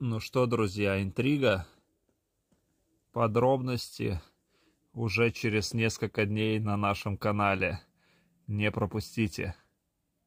Ну что, друзья, интрига, подробности уже через несколько дней на нашем канале. Не пропустите.